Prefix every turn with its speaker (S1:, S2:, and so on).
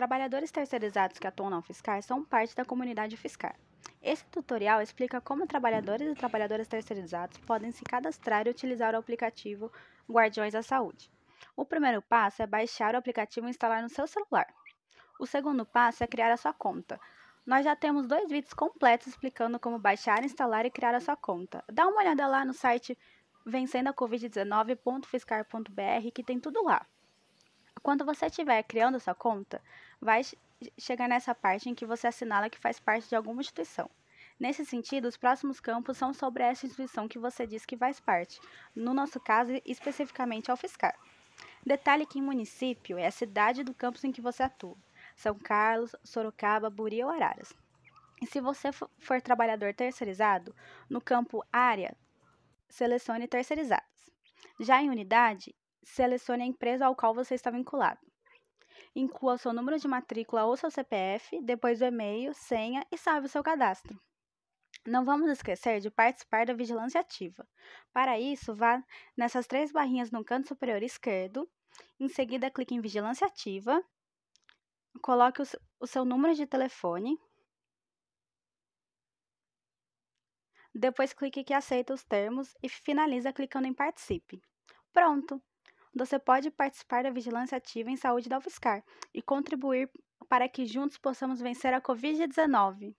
S1: Trabalhadores terceirizados que atuam não fiscal são parte da comunidade fiscal. Esse tutorial explica como trabalhadores e trabalhadoras terceirizados podem se cadastrar e utilizar o aplicativo Guardiões da Saúde. O primeiro passo é baixar o aplicativo e instalar no seu celular. O segundo passo é criar a sua conta. Nós já temos dois vídeos completos explicando como baixar, instalar e criar a sua conta. Dá uma olhada lá no site vencendoacovid19.fiscar.br que tem tudo lá. Quando você estiver criando sua conta, vai chegar nessa parte em que você assinala que faz parte de alguma instituição. Nesse sentido, os próximos campos são sobre essa instituição que você diz que faz parte, no nosso caso, especificamente ao fiscal. Detalhe que em município é a cidade do campus em que você atua: São Carlos, Sorocaba, Buri ou Araras. E se você for trabalhador terceirizado, no campo área, selecione terceirizados. Já em unidade, selecione a empresa ao qual você está vinculado. Inclua seu número de matrícula ou seu CPF, depois o e-mail, senha e salve o seu cadastro. Não vamos esquecer de participar da vigilância ativa. Para isso, vá nessas três barrinhas no canto superior esquerdo. Em seguida, clique em Vigilância Ativa. Coloque o seu número de telefone. Depois, clique que aceita os termos e finaliza clicando em Participe. Pronto! você pode participar da vigilância ativa em saúde da UFSCar e contribuir para que juntos possamos vencer a Covid-19.